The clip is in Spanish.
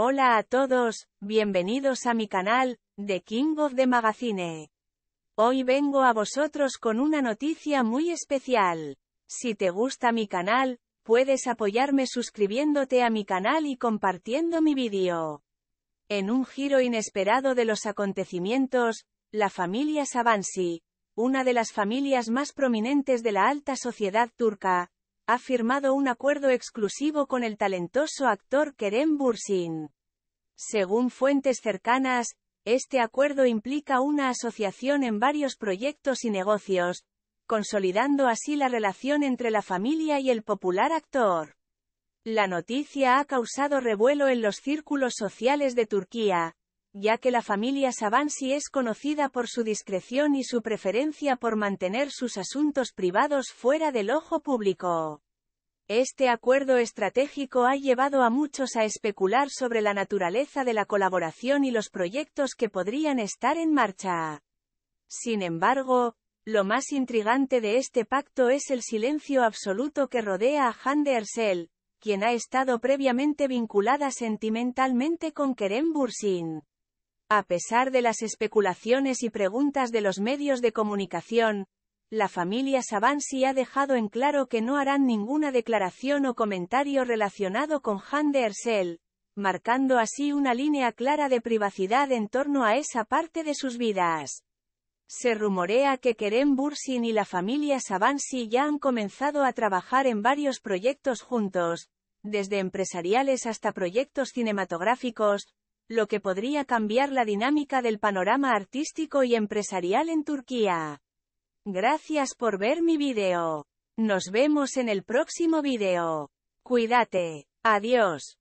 Hola a todos, bienvenidos a mi canal, The King of the Magazine. Hoy vengo a vosotros con una noticia muy especial. Si te gusta mi canal, puedes apoyarme suscribiéndote a mi canal y compartiendo mi vídeo. En un giro inesperado de los acontecimientos, la familia Savansi, una de las familias más prominentes de la alta sociedad turca, ha firmado un acuerdo exclusivo con el talentoso actor Kerem Bursin. Según fuentes cercanas, este acuerdo implica una asociación en varios proyectos y negocios, consolidando así la relación entre la familia y el popular actor. La noticia ha causado revuelo en los círculos sociales de Turquía, ya que la familia Savansi es conocida por su discreción y su preferencia por mantener sus asuntos privados fuera del ojo público. Este acuerdo estratégico ha llevado a muchos a especular sobre la naturaleza de la colaboración y los proyectos que podrían estar en marcha. Sin embargo, lo más intrigante de este pacto es el silencio absoluto que rodea a Hande Ersel, quien ha estado previamente vinculada sentimentalmente con Kerem Bursin. A pesar de las especulaciones y preguntas de los medios de comunicación, la familia Savansi ha dejado en claro que no harán ninguna declaración o comentario relacionado con Han de Ersel, marcando así una línea clara de privacidad en torno a esa parte de sus vidas. Se rumorea que Kerem Bursin y la familia Savansi ya han comenzado a trabajar en varios proyectos juntos, desde empresariales hasta proyectos cinematográficos, lo que podría cambiar la dinámica del panorama artístico y empresarial en Turquía. Gracias por ver mi video. Nos vemos en el próximo video. Cuídate. Adiós.